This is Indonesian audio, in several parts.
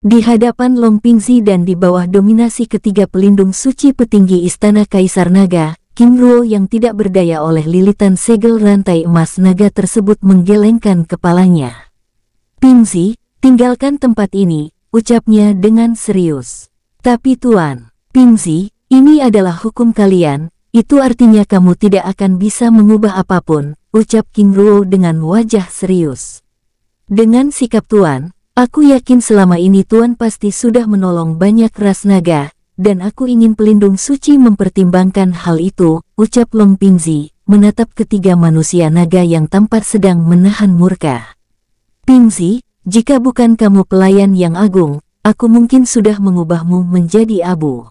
Di hadapan Long Pingzi dan di bawah dominasi ketiga pelindung suci petinggi Istana Kaisar Naga, Kim Ruo yang tidak berdaya oleh lilitan segel rantai emas naga tersebut menggelengkan kepalanya. Pingzi, tinggalkan tempat ini, ucapnya dengan serius. Tapi Tuan, Pingzi, ini adalah hukum kalian, itu artinya kamu tidak akan bisa mengubah apapun, ucap Kim Ruo dengan wajah serius. Dengan sikap Tuan, Aku yakin selama ini Tuan pasti sudah menolong banyak ras naga, dan aku ingin pelindung suci mempertimbangkan hal itu, ucap Long Pingzi, menatap ketiga manusia naga yang tampak sedang menahan murka. Pingzi, jika bukan kamu pelayan yang agung, aku mungkin sudah mengubahmu menjadi abu.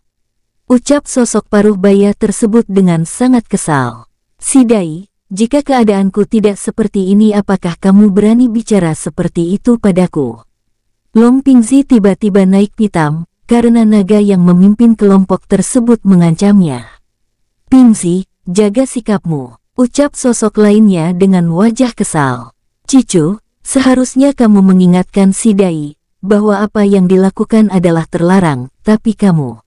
Ucap sosok paruh baya tersebut dengan sangat kesal. Sidai, jika keadaanku tidak seperti ini apakah kamu berani bicara seperti itu padaku? Long Pingzi tiba-tiba naik pitam, karena naga yang memimpin kelompok tersebut mengancamnya. Pingzi, jaga sikapmu, ucap sosok lainnya dengan wajah kesal. Cicu, seharusnya kamu mengingatkan si Dai, bahwa apa yang dilakukan adalah terlarang, tapi kamu.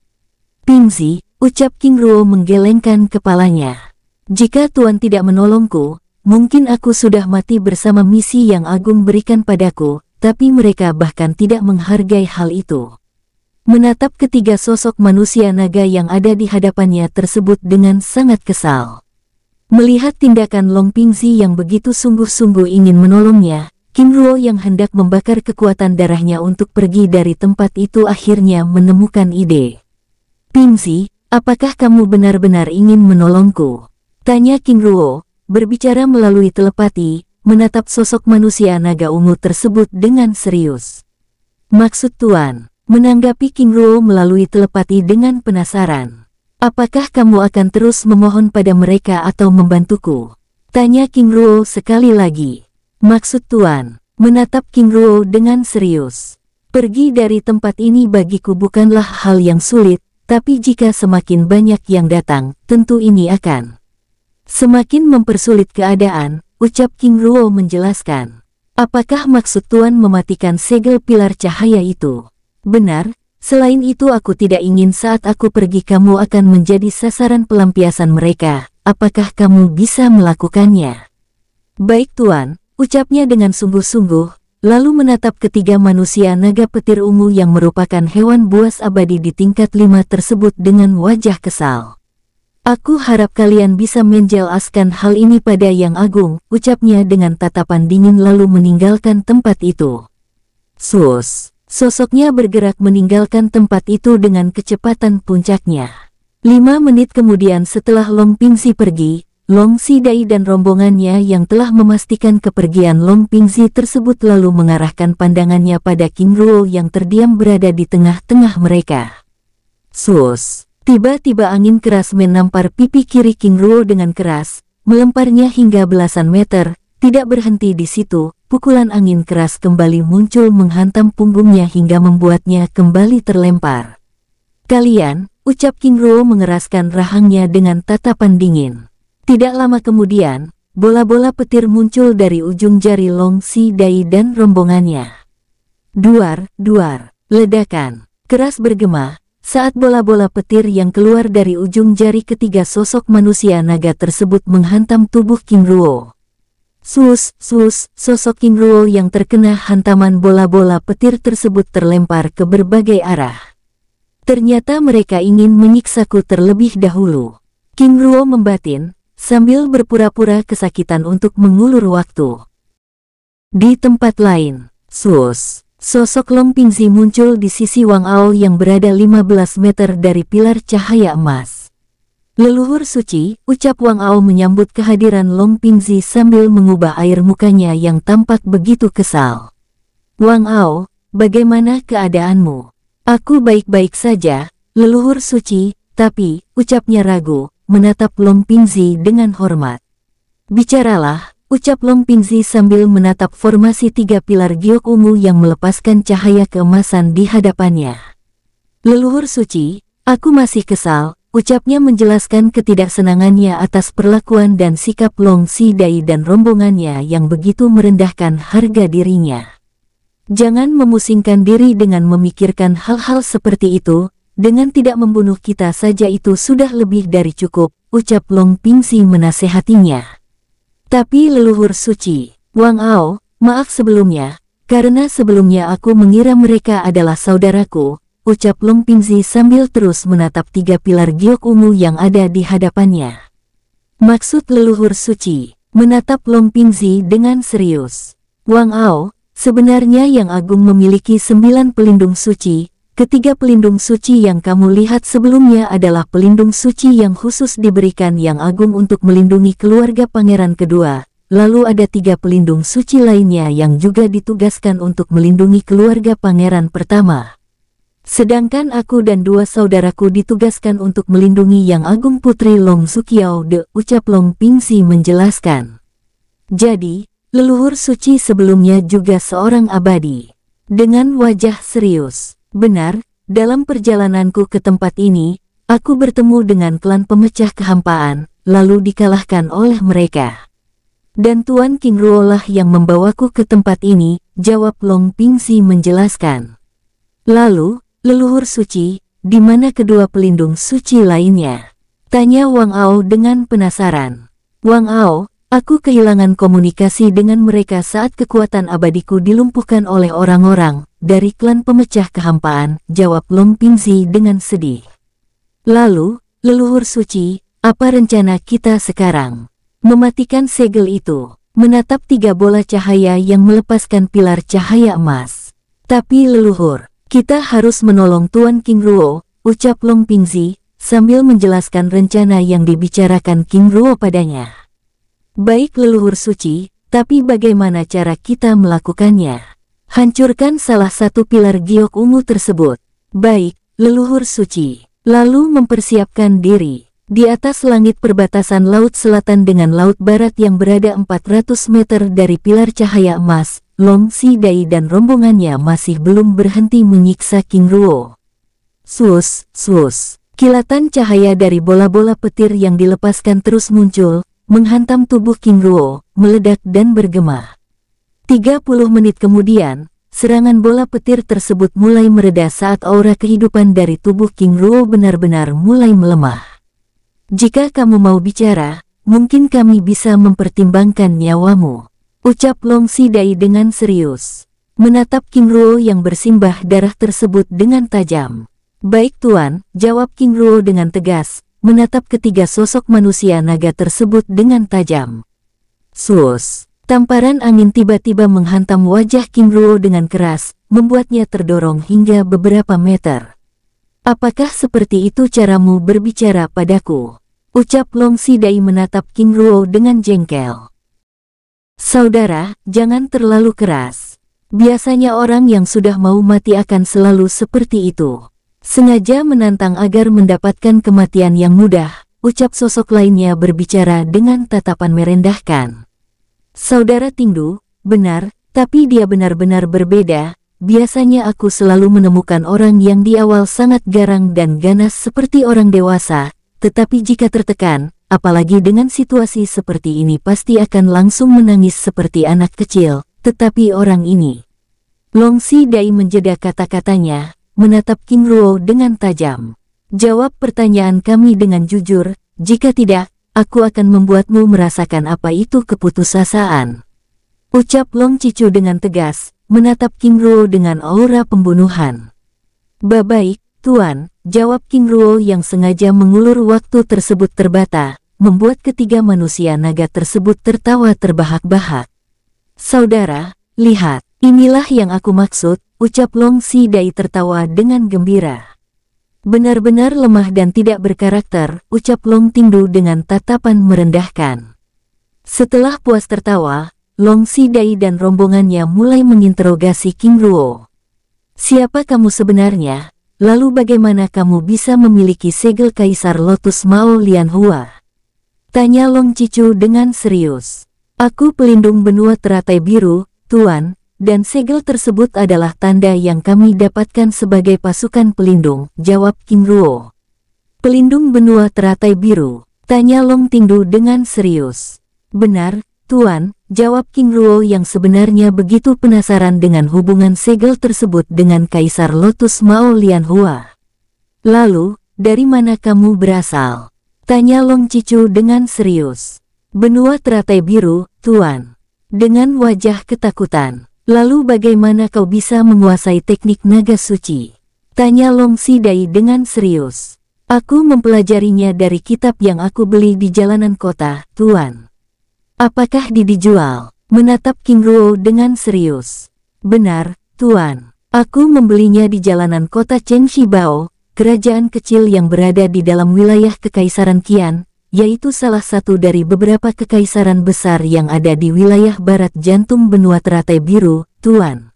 Pingzi, ucap King Ruo menggelengkan kepalanya. Jika Tuan tidak menolongku, mungkin aku sudah mati bersama misi yang Agung berikan padaku, tapi mereka bahkan tidak menghargai hal itu. Menatap ketiga sosok manusia naga yang ada di hadapannya tersebut dengan sangat kesal. Melihat tindakan Long Pingzi yang begitu sungguh-sungguh ingin menolongnya, Kim Ruo yang hendak membakar kekuatan darahnya untuk pergi dari tempat itu akhirnya menemukan ide. Pingzi, apakah kamu benar-benar ingin menolongku? Tanya Kim Ruo, berbicara melalui telepati, menatap sosok manusia naga ungu tersebut dengan serius. Maksud Tuan, menanggapi King Ruo melalui telepati dengan penasaran. Apakah kamu akan terus memohon pada mereka atau membantuku? Tanya King Ruo sekali lagi. Maksud Tuan, menatap King Ruo dengan serius. Pergi dari tempat ini bagiku bukanlah hal yang sulit, tapi jika semakin banyak yang datang, tentu ini akan semakin mempersulit keadaan, ucap King Ruo menjelaskan. Apakah maksud Tuan mematikan segel pilar cahaya itu? Benar, selain itu aku tidak ingin saat aku pergi kamu akan menjadi sasaran pelampiasan mereka. Apakah kamu bisa melakukannya? Baik Tuan, ucapnya dengan sungguh-sungguh, lalu menatap ketiga manusia naga petir ungu yang merupakan hewan buas abadi di tingkat lima tersebut dengan wajah kesal. Aku harap kalian bisa menjelaskan hal ini pada Yang Agung, ucapnya dengan tatapan dingin lalu meninggalkan tempat itu. Sus, sosoknya bergerak meninggalkan tempat itu dengan kecepatan puncaknya. Lima menit kemudian setelah Long Pingsi pergi, Long Sidai dan rombongannya yang telah memastikan kepergian Long Pingsi tersebut lalu mengarahkan pandangannya pada King Ruo yang terdiam berada di tengah-tengah mereka. Sus, Tiba-tiba angin keras menampar pipi kiri King Ruo dengan keras, melemparnya hingga belasan meter, tidak berhenti di situ, pukulan angin keras kembali muncul menghantam punggungnya hingga membuatnya kembali terlempar. Kalian, ucap King Ruo mengeraskan rahangnya dengan tatapan dingin. Tidak lama kemudian, bola-bola petir muncul dari ujung jari Long Si Dai dan rombongannya. Duar, duar, ledakan, keras bergema, saat bola-bola petir yang keluar dari ujung jari ketiga sosok manusia naga tersebut menghantam tubuh King Ruo. Sus, sus, sosok King Ruo yang terkena hantaman bola-bola petir tersebut terlempar ke berbagai arah. Ternyata mereka ingin menyiksaku terlebih dahulu. King Ruo membatin, sambil berpura-pura kesakitan untuk mengulur waktu. Di tempat lain, sus. Sosok Long muncul di sisi Wang Ao yang berada 15 meter dari pilar cahaya emas. Leluhur suci, ucap Wang Ao menyambut kehadiran Long sambil mengubah air mukanya yang tampak begitu kesal. Wang Ao, bagaimana keadaanmu? Aku baik-baik saja, leluhur suci, tapi, ucapnya ragu, menatap Long dengan hormat. Bicaralah, ucap Long Pingzi sambil menatap formasi tiga pilar giok ungu yang melepaskan cahaya keemasan di hadapannya. Leluhur suci, aku masih kesal, ucapnya menjelaskan ketidaksenangannya atas perlakuan dan sikap Long Si Dai dan rombongannya yang begitu merendahkan harga dirinya. Jangan memusingkan diri dengan memikirkan hal-hal seperti itu, dengan tidak membunuh kita saja itu sudah lebih dari cukup, ucap Long Pingsi menasehatinya. Tapi leluhur suci, Wang Ao, maaf sebelumnya, karena sebelumnya aku mengira mereka adalah saudaraku, ucap Long Pingzi sambil terus menatap tiga pilar giok ungu yang ada di hadapannya. Maksud leluhur suci, menatap Long Pingzi dengan serius. Wang Ao, sebenarnya Yang Agung memiliki sembilan pelindung suci, Ketiga pelindung suci yang kamu lihat sebelumnya adalah pelindung suci yang khusus diberikan yang agung untuk melindungi keluarga pangeran kedua. Lalu ada tiga pelindung suci lainnya yang juga ditugaskan untuk melindungi keluarga pangeran pertama. Sedangkan aku dan dua saudaraku ditugaskan untuk melindungi Yang Agung Putri Long Sukiao de ucap Long Pingsi menjelaskan. Jadi, leluhur suci sebelumnya juga seorang abadi. Dengan wajah serius, Benar, dalam perjalananku ke tempat ini, aku bertemu dengan klan pemecah kehampaan, lalu dikalahkan oleh mereka. Dan Tuan King Ruolah yang membawaku ke tempat ini, jawab Long Pingsi menjelaskan. Lalu, leluhur suci, di mana kedua pelindung suci lainnya? Tanya Wang Ao dengan penasaran. Wang Ao, Aku kehilangan komunikasi dengan mereka saat kekuatan abadiku dilumpuhkan oleh orang-orang dari klan pemecah kehampaan, jawab Long Pingzi dengan sedih. Lalu, leluhur suci, apa rencana kita sekarang? Mematikan segel itu, menatap tiga bola cahaya yang melepaskan pilar cahaya emas. Tapi leluhur, kita harus menolong Tuan King Ruo, ucap Long Pingzi, sambil menjelaskan rencana yang dibicarakan King Ruo padanya. Baik leluhur suci, tapi bagaimana cara kita melakukannya? Hancurkan salah satu pilar giok ungu tersebut. Baik, leluhur suci. Lalu mempersiapkan diri. Di atas langit perbatasan Laut Selatan dengan Laut Barat yang berada 400 meter dari pilar cahaya emas, Long Si Dai dan rombongannya masih belum berhenti menyiksa King Ruo. Sus, sus. Kilatan cahaya dari bola-bola petir yang dilepaskan terus muncul, menghantam tubuh King Ruo, meledak dan bergema. 30 menit kemudian, serangan bola petir tersebut mulai mereda saat aura kehidupan dari tubuh King Ruo benar-benar mulai melemah. Jika kamu mau bicara, mungkin kami bisa mempertimbangkan nyawamu. Ucap Long Sidai dengan serius. Menatap King Ruo yang bersimbah darah tersebut dengan tajam. Baik tuan, jawab King Ruo dengan tegas, menatap ketiga sosok manusia naga tersebut dengan tajam. Sus, tamparan angin tiba-tiba menghantam wajah Kim Ruo dengan keras, membuatnya terdorong hingga beberapa meter. Apakah seperti itu caramu berbicara padaku? Ucap Long Sidai menatap Kim Ruo dengan jengkel. Saudara, jangan terlalu keras. Biasanya orang yang sudah mau mati akan selalu seperti itu. Sengaja menantang agar mendapatkan kematian yang mudah, ucap sosok lainnya berbicara dengan tatapan merendahkan. Saudara Tingdu, benar, tapi dia benar-benar berbeda, biasanya aku selalu menemukan orang yang di awal sangat garang dan ganas seperti orang dewasa, tetapi jika tertekan, apalagi dengan situasi seperti ini pasti akan langsung menangis seperti anak kecil, tetapi orang ini. Longsi Dai menjeda kata-katanya, menatap King Ruo dengan tajam. Jawab pertanyaan kami dengan jujur, jika tidak, aku akan membuatmu merasakan apa itu keputusasaan. Ucap Long Cicu dengan tegas, menatap King Ruo dengan aura pembunuhan. Babaik, Tuan, jawab King Ruo yang sengaja mengulur waktu tersebut terbata, membuat ketiga manusia naga tersebut tertawa terbahak-bahak. Saudara, lihat, inilah yang aku maksud, ucap Long Si Dai tertawa dengan gembira. Benar-benar lemah dan tidak berkarakter, ucap Long Tingdu dengan tatapan merendahkan. Setelah puas tertawa, Long Si Dai dan rombongannya mulai menginterogasi King Ruo. Siapa kamu sebenarnya? Lalu bagaimana kamu bisa memiliki segel Kaisar Lotus Mao Lianhua? Tanya Long Cicu dengan serius. Aku pelindung benua teratai biru, Tuan, dan segel tersebut adalah tanda yang kami dapatkan sebagai pasukan pelindung, jawab King Ruo. Pelindung benua teratai biru, tanya Long Tingdu dengan serius. Benar, Tuan, jawab King Ruo yang sebenarnya begitu penasaran dengan hubungan segel tersebut dengan Kaisar Lotus Mao Lianhua. Lalu, dari mana kamu berasal? Tanya Long Cicu dengan serius. Benua teratai biru, Tuan. Dengan wajah ketakutan. Lalu bagaimana kau bisa menguasai teknik naga suci? Tanya Long Sidai dengan serius. Aku mempelajarinya dari kitab yang aku beli di jalanan kota, Tuan. Apakah dijual? Menatap King Ruo dengan serius. Benar, Tuan. Aku membelinya di jalanan kota Chen Shibao, kerajaan kecil yang berada di dalam wilayah Kekaisaran Qian, yaitu salah satu dari beberapa kekaisaran besar yang ada di wilayah barat jantung benua teratai biru, Tuan.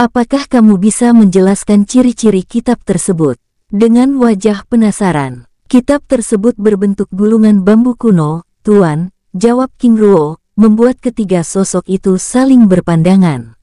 Apakah kamu bisa menjelaskan ciri-ciri kitab tersebut? Dengan wajah penasaran, kitab tersebut berbentuk gulungan bambu kuno, Tuan, jawab King Ruo, membuat ketiga sosok itu saling berpandangan.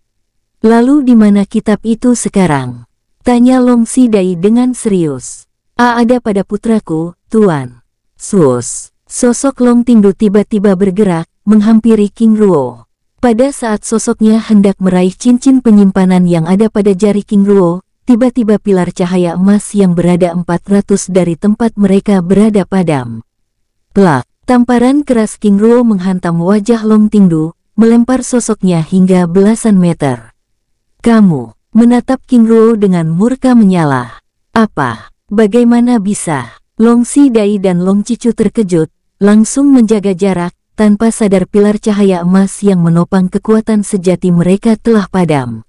Lalu di mana kitab itu sekarang? Tanya Long Sidai dengan serius. A ada pada putraku, Tuan. Sus, sosok Long Tingdu tiba-tiba bergerak, menghampiri King Ruo. Pada saat sosoknya hendak meraih cincin penyimpanan yang ada pada jari King Ruo, tiba-tiba pilar cahaya emas yang berada 400 dari tempat mereka berada padam. Plak, tamparan keras King Ruo menghantam wajah Long Tingdu, melempar sosoknya hingga belasan meter. Kamu, menatap King Ruo dengan murka menyala. Apa, bagaimana bisa? Long Si Dai dan Long Cicu terkejut, langsung menjaga jarak, tanpa sadar pilar cahaya emas yang menopang kekuatan sejati mereka telah padam.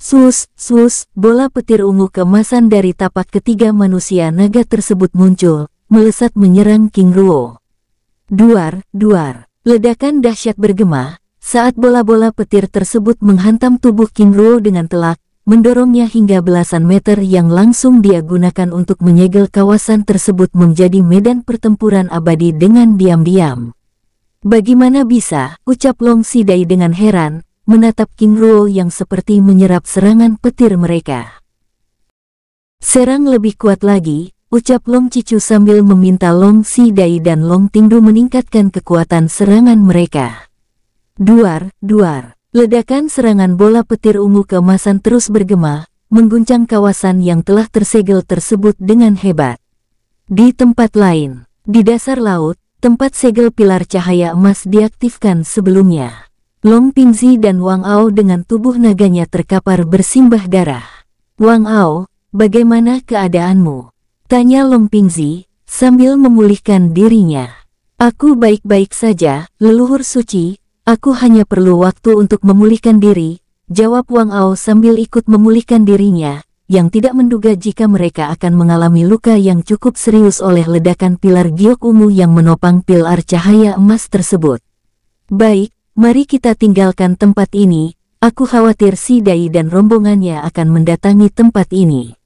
Sus, sus, bola petir ungu kemasan dari tapak ketiga manusia naga tersebut muncul, melesat menyerang King Ruo. Duar, duar, ledakan dahsyat bergema, saat bola-bola petir tersebut menghantam tubuh King Ruo dengan telak, mendorongnya hingga belasan meter yang langsung dia gunakan untuk menyegel kawasan tersebut menjadi medan pertempuran abadi dengan diam-diam. Bagaimana bisa, ucap Long Sidai dengan heran, menatap King Ruo yang seperti menyerap serangan petir mereka. Serang lebih kuat lagi, ucap Long Cicu sambil meminta Long Sidai dan Long Tingdu meningkatkan kekuatan serangan mereka. Duar, duar. Ledakan serangan bola petir ungu keemasan terus bergema, mengguncang kawasan yang telah tersegel tersebut dengan hebat. Di tempat lain, di dasar laut, tempat segel pilar cahaya emas diaktifkan sebelumnya. Long Pingzi dan Wang Ao dengan tubuh naganya terkapar bersimbah darah. Wang Ao, bagaimana keadaanmu? Tanya Long Pingzi, sambil memulihkan dirinya. Aku baik-baik saja, leluhur suci, Aku hanya perlu waktu untuk memulihkan diri, jawab Wang Ao sambil ikut memulihkan dirinya, yang tidak menduga jika mereka akan mengalami luka yang cukup serius oleh ledakan pilar giok ungu yang menopang pilar cahaya emas tersebut. Baik, mari kita tinggalkan tempat ini, aku khawatir si Dai dan rombongannya akan mendatangi tempat ini.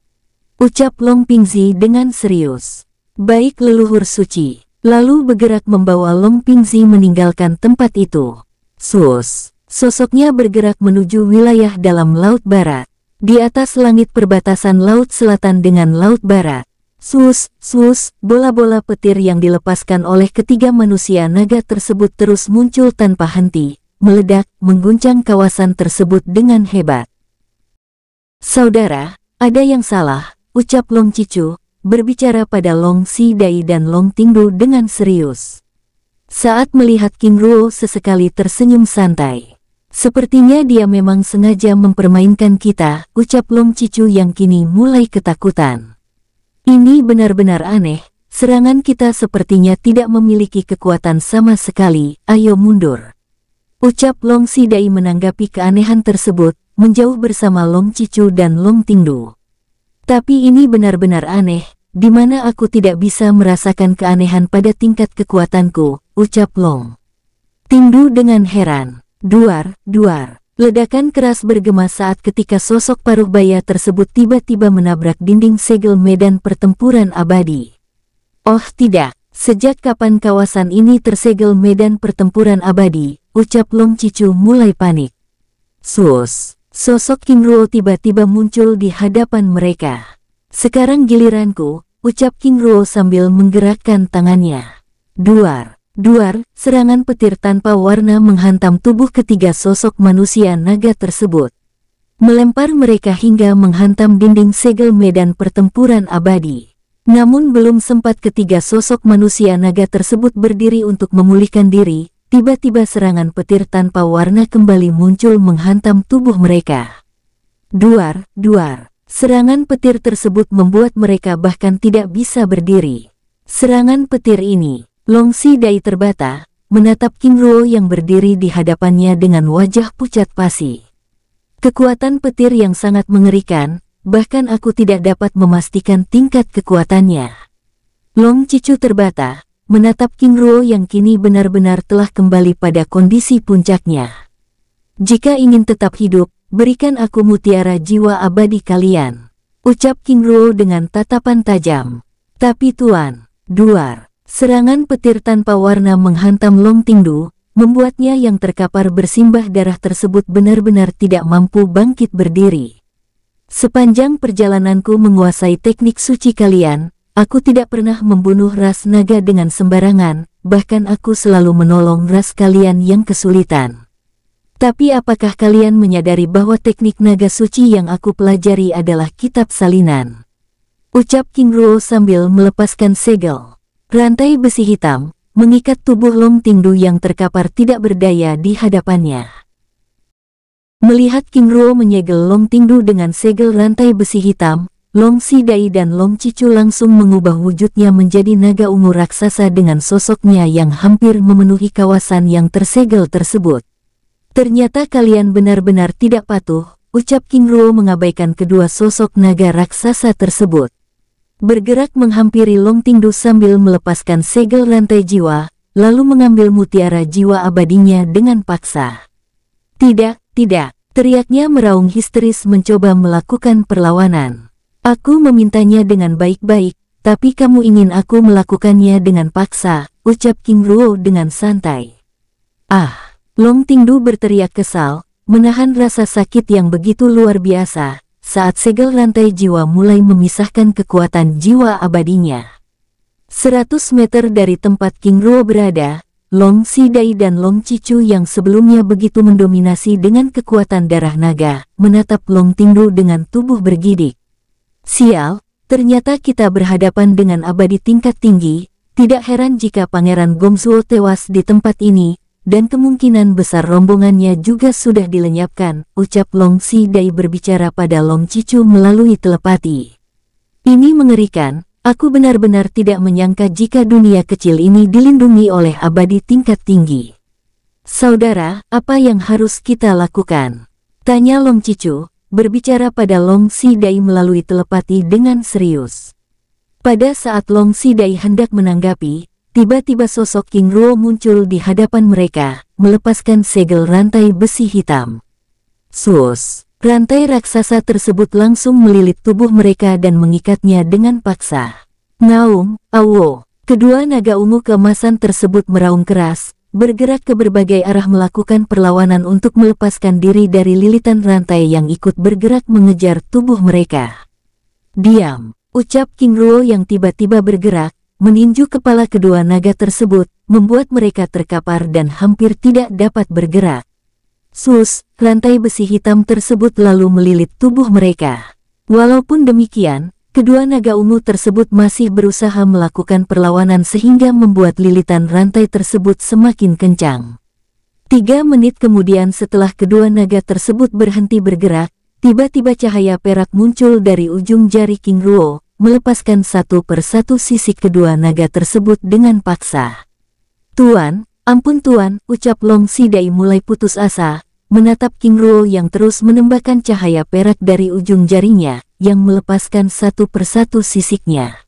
Ucap Long Pingzi dengan serius. Baik leluhur suci. Lalu bergerak membawa Long Pingzi meninggalkan tempat itu. Sus, sosoknya bergerak menuju wilayah dalam Laut Barat. Di atas langit perbatasan Laut Selatan dengan Laut Barat. Sus, sus, bola-bola petir yang dilepaskan oleh ketiga manusia naga tersebut terus muncul tanpa henti, meledak, mengguncang kawasan tersebut dengan hebat. Saudara, ada yang salah, ucap Long Cicu, berbicara pada Long Si Dai dan Long Tingdu dengan serius. Saat melihat King Ruo sesekali tersenyum santai. Sepertinya dia memang sengaja mempermainkan kita, ucap Long Cicu yang kini mulai ketakutan. Ini benar-benar aneh, serangan kita sepertinya tidak memiliki kekuatan sama sekali, ayo mundur. Ucap Long Sidai menanggapi keanehan tersebut, menjauh bersama Long Cicu dan Long Tingdu. Tapi ini benar-benar aneh, di mana aku tidak bisa merasakan keanehan pada tingkat kekuatanku, ucap Long. Tindu dengan heran. Duar, duar. Ledakan keras bergema saat ketika sosok paruh baya tersebut tiba-tiba menabrak dinding segel medan pertempuran abadi. Oh tidak, sejak kapan kawasan ini tersegel medan pertempuran abadi, ucap Long Cicu mulai panik. Sus, sosok Kim Ruo tiba-tiba muncul di hadapan mereka. Sekarang giliranku, ucap King Ruo sambil menggerakkan tangannya. Duar, duar, serangan petir tanpa warna menghantam tubuh ketiga sosok manusia naga tersebut. Melempar mereka hingga menghantam dinding segel medan pertempuran abadi. Namun belum sempat ketiga sosok manusia naga tersebut berdiri untuk memulihkan diri, tiba-tiba serangan petir tanpa warna kembali muncul menghantam tubuh mereka. Duar, duar, Serangan petir tersebut membuat mereka bahkan tidak bisa berdiri. Serangan petir ini, Longsi Dai terbata, menatap King Ruo yang berdiri di hadapannya dengan wajah pucat pasi. Kekuatan petir yang sangat mengerikan, bahkan aku tidak dapat memastikan tingkat kekuatannya. Long Cicu terbata, menatap King Ruo yang kini benar-benar telah kembali pada kondisi puncaknya. Jika ingin tetap hidup, berikan aku mutiara jiwa abadi kalian. Ucap King Ruo dengan tatapan tajam. Tapi tuan, duar, serangan petir tanpa warna menghantam Long Tingdu, membuatnya yang terkapar bersimbah darah tersebut benar-benar tidak mampu bangkit berdiri. Sepanjang perjalananku menguasai teknik suci kalian, aku tidak pernah membunuh ras naga dengan sembarangan, bahkan aku selalu menolong ras kalian yang kesulitan. Tapi apakah kalian menyadari bahwa teknik naga suci yang aku pelajari adalah kitab salinan? Ucap King Ruo sambil melepaskan segel. Rantai besi hitam, mengikat tubuh Long Tingdu yang terkapar tidak berdaya di hadapannya. Melihat King Ruo menyegel Long Tingdu dengan segel rantai besi hitam, Long Sidai dan Long Cicu langsung mengubah wujudnya menjadi naga ungu raksasa dengan sosoknya yang hampir memenuhi kawasan yang tersegel tersebut. Ternyata kalian benar-benar tidak patuh, ucap King Ruo mengabaikan kedua sosok naga raksasa tersebut. Bergerak menghampiri Long Tingdu sambil melepaskan segel rantai jiwa, lalu mengambil mutiara jiwa abadinya dengan paksa. Tidak, tidak, teriaknya meraung histeris mencoba melakukan perlawanan. Aku memintanya dengan baik-baik, tapi kamu ingin aku melakukannya dengan paksa, ucap King Ruo dengan santai. Ah, Long Tingdu berteriak kesal, menahan rasa sakit yang begitu luar biasa, saat segel rantai jiwa mulai memisahkan kekuatan jiwa abadinya. 100 meter dari tempat King Ruo berada, Long Sidai dan Long Cicu yang sebelumnya begitu mendominasi dengan kekuatan darah naga, menatap Long Tingdu dengan tubuh bergidik. Sial, ternyata kita berhadapan dengan abadi tingkat tinggi, tidak heran jika Pangeran Gomsuo tewas di tempat ini, dan kemungkinan besar rombongannya juga sudah dilenyapkan, ucap Long Si Dai berbicara pada Long Cicu melalui telepati. Ini mengerikan, aku benar-benar tidak menyangka jika dunia kecil ini dilindungi oleh abadi tingkat tinggi. Saudara, apa yang harus kita lakukan? Tanya Long Cicu, berbicara pada Long Si Dai melalui telepati dengan serius. Pada saat Long Si Dai hendak menanggapi, Tiba-tiba sosok King Ruo muncul di hadapan mereka, melepaskan segel rantai besi hitam. Sus, rantai raksasa tersebut langsung melilit tubuh mereka dan mengikatnya dengan paksa. Ngaung, awo, kedua naga ungu kemasan tersebut meraung keras, bergerak ke berbagai arah melakukan perlawanan untuk melepaskan diri dari lilitan rantai yang ikut bergerak mengejar tubuh mereka. Diam, ucap King Ruo yang tiba-tiba bergerak, meninju kepala kedua naga tersebut, membuat mereka terkapar dan hampir tidak dapat bergerak. Sus, lantai besi hitam tersebut lalu melilit tubuh mereka. Walaupun demikian, kedua naga ungu tersebut masih berusaha melakukan perlawanan sehingga membuat lilitan rantai tersebut semakin kencang. Tiga menit kemudian setelah kedua naga tersebut berhenti bergerak, tiba-tiba cahaya perak muncul dari ujung jari King Ruo, melepaskan satu persatu sisik kedua naga tersebut dengan paksa. Tuan, ampun tuan, ucap Long Sidai mulai putus asa, menatap King Ruo yang terus menembakkan cahaya perak dari ujung jarinya, yang melepaskan satu persatu sisiknya.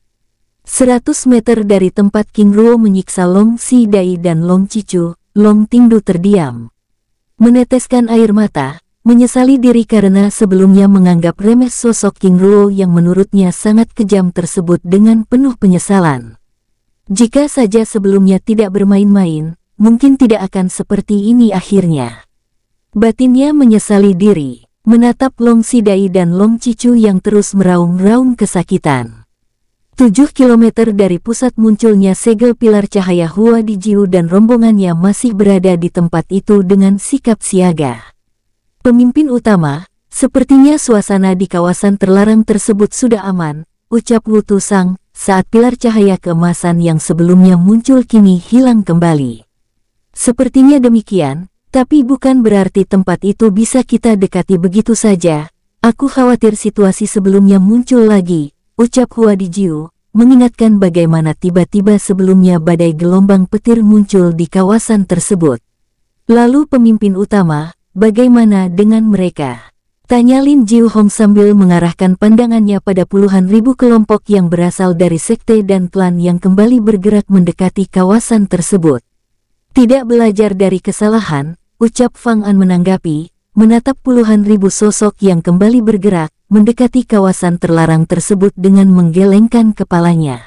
Seratus meter dari tempat King Ruo menyiksa Long Sidai dan Long Cicu, Long Tingdu terdiam. Meneteskan air mata, menyesali diri karena sebelumnya menganggap remeh sosok King Ruo yang menurutnya sangat kejam tersebut dengan penuh penyesalan. Jika saja sebelumnya tidak bermain-main, mungkin tidak akan seperti ini akhirnya. Batinnya menyesali diri, menatap Long Sidai dan Long Cicu yang terus meraung-raung kesakitan. Tujuh kilometer dari pusat munculnya segel pilar cahaya Hua di Jiu dan rombongannya masih berada di tempat itu dengan sikap siaga. Pemimpin utama, sepertinya suasana di kawasan terlarang tersebut sudah aman, ucap Wu Sang, saat pilar cahaya keemasan yang sebelumnya muncul kini hilang kembali. Sepertinya demikian, tapi bukan berarti tempat itu bisa kita dekati begitu saja. Aku khawatir situasi sebelumnya muncul lagi, ucap Hua Dijiu, mengingatkan bagaimana tiba-tiba sebelumnya badai gelombang petir muncul di kawasan tersebut. Lalu pemimpin utama, Bagaimana dengan mereka? Tanya Lin Jiu Hong sambil mengarahkan pandangannya pada puluhan ribu kelompok yang berasal dari sekte dan klan yang kembali bergerak mendekati kawasan tersebut. Tidak belajar dari kesalahan, ucap Fang An menanggapi, menatap puluhan ribu sosok yang kembali bergerak, mendekati kawasan terlarang tersebut dengan menggelengkan kepalanya.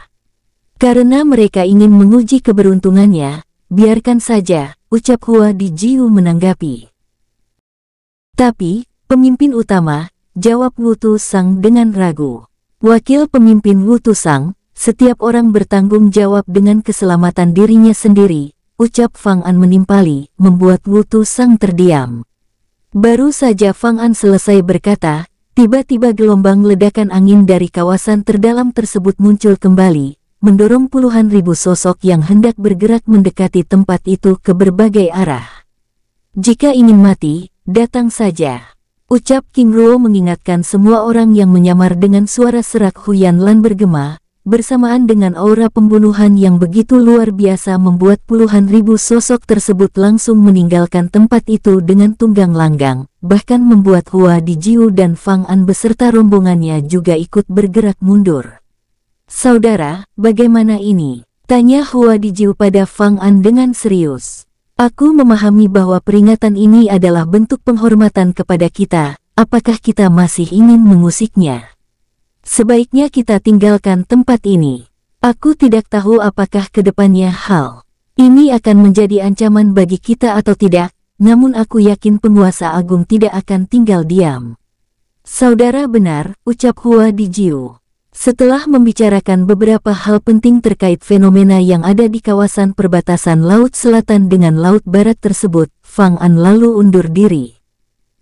Karena mereka ingin menguji keberuntungannya, biarkan saja, ucap Hua di Jiu menanggapi. Tapi, pemimpin utama, jawab Wutu Sang dengan ragu. Wakil pemimpin Wutu Sang, setiap orang bertanggung jawab dengan keselamatan dirinya sendiri, ucap Fang An menimpali, membuat Wutu Sang terdiam. Baru saja Fang An selesai berkata, tiba-tiba gelombang ledakan angin dari kawasan terdalam tersebut muncul kembali, mendorong puluhan ribu sosok yang hendak bergerak mendekati tempat itu ke berbagai arah. Jika ingin mati, datang saja. Ucap King Luo mengingatkan semua orang yang menyamar dengan suara serak Huyan Lan bergema, bersamaan dengan aura pembunuhan yang begitu luar biasa membuat puluhan ribu sosok tersebut langsung meninggalkan tempat itu dengan tunggang langgang, bahkan membuat Hua Di Jiu dan Fang An beserta rombongannya juga ikut bergerak mundur. Saudara, bagaimana ini? Tanya Hua Di Jiu pada Fang An dengan serius. Aku memahami bahwa peringatan ini adalah bentuk penghormatan kepada kita, apakah kita masih ingin mengusiknya? Sebaiknya kita tinggalkan tempat ini. Aku tidak tahu apakah kedepannya hal ini akan menjadi ancaman bagi kita atau tidak, namun aku yakin penguasa agung tidak akan tinggal diam. Saudara benar, ucap Hua di Jiu. Setelah membicarakan beberapa hal penting terkait fenomena yang ada di kawasan perbatasan Laut Selatan dengan Laut Barat tersebut, Fang An lalu undur diri.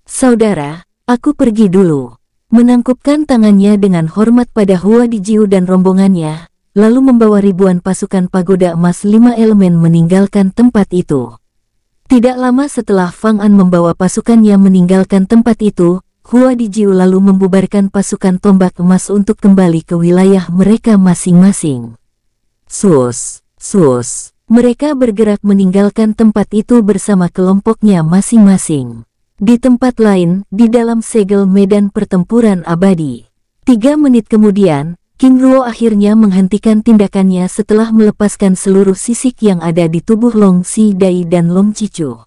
Saudara, aku pergi dulu. Menangkupkan tangannya dengan hormat pada Hua Dijiu dan rombongannya, lalu membawa ribuan pasukan pagoda emas lima elemen meninggalkan tempat itu. Tidak lama setelah Fang An membawa pasukannya meninggalkan tempat itu, Hua Dijiu lalu membubarkan pasukan tombak emas untuk kembali ke wilayah mereka masing-masing. Sus, sus, mereka bergerak meninggalkan tempat itu bersama kelompoknya masing-masing. Di tempat lain, di dalam segel medan pertempuran abadi. Tiga menit kemudian, King Ruo akhirnya menghentikan tindakannya setelah melepaskan seluruh sisik yang ada di tubuh Long Si Dai dan Long Cicu.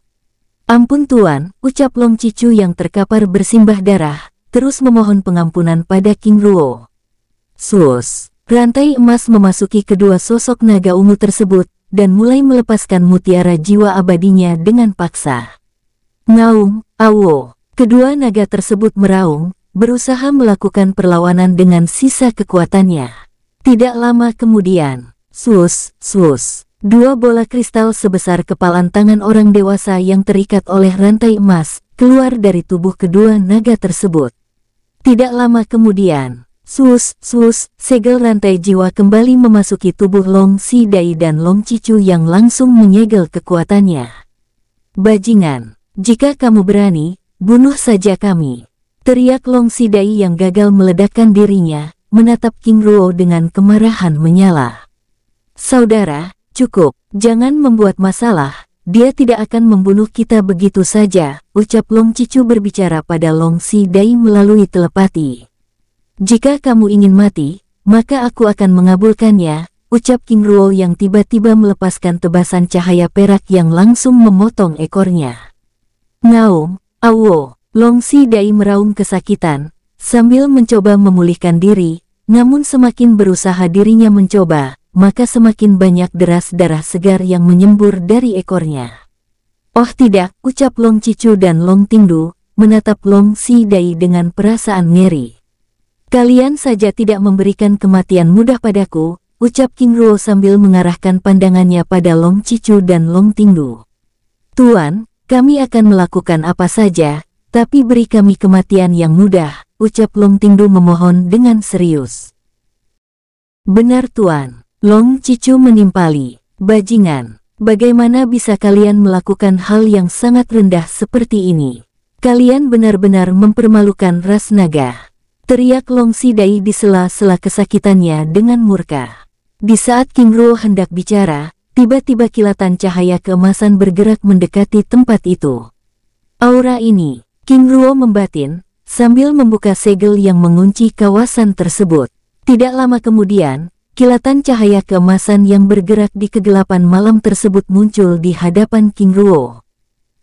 Ampun Tuan, ucap Long Cicu yang terkapar bersimbah darah, terus memohon pengampunan pada King Luo. Sus, rantai emas memasuki kedua sosok naga ungu tersebut, dan mulai melepaskan mutiara jiwa abadinya dengan paksa. Ngaung, awo, kedua naga tersebut meraung, berusaha melakukan perlawanan dengan sisa kekuatannya. Tidak lama kemudian, sus, sus, Dua bola kristal sebesar kepalan tangan orang dewasa yang terikat oleh rantai emas keluar dari tubuh kedua naga tersebut. Tidak lama kemudian, sus, sus, segel rantai jiwa kembali memasuki tubuh Long Si Dai dan Long Cicu yang langsung menyegel kekuatannya. Bajingan, jika kamu berani, bunuh saja kami. Teriak Long Si Dai yang gagal meledakkan dirinya, menatap King Ruo dengan kemarahan menyala. Saudara, Cukup, jangan membuat masalah. Dia tidak akan membunuh kita begitu saja, ucap Long Cicu berbicara pada Long Si Dai melalui telepati. Jika kamu ingin mati, maka aku akan mengabulkannya, ucap King Ruo yang tiba-tiba melepaskan tebasan cahaya perak yang langsung memotong ekornya. Ngaum, awo, Long Si Dai meraung kesakitan, sambil mencoba memulihkan diri, namun semakin berusaha dirinya mencoba, maka semakin banyak deras darah segar yang menyembur dari ekornya. Oh tidak, ucap Long Cicu dan Long Tingdu, menatap Long Si Dai dengan perasaan ngeri. Kalian saja tidak memberikan kematian mudah padaku, ucap King Ruo sambil mengarahkan pandangannya pada Long Cicu dan Long Tingdu. Tuan, kami akan melakukan apa saja, tapi beri kami kematian yang mudah, ucap Long Tingdu memohon dengan serius. Benar Tuan. Long Cicu menimpali, bajingan, bagaimana bisa kalian melakukan hal yang sangat rendah seperti ini? Kalian benar-benar mempermalukan ras naga. Teriak Long Sidai di sela-sela kesakitannya dengan murka. Di saat King Ruo hendak bicara, tiba-tiba kilatan cahaya keemasan bergerak mendekati tempat itu. Aura ini, King Ruo membatin, sambil membuka segel yang mengunci kawasan tersebut. Tidak lama kemudian, Kilatan cahaya kemasan yang bergerak di kegelapan malam tersebut muncul di hadapan King Ruo.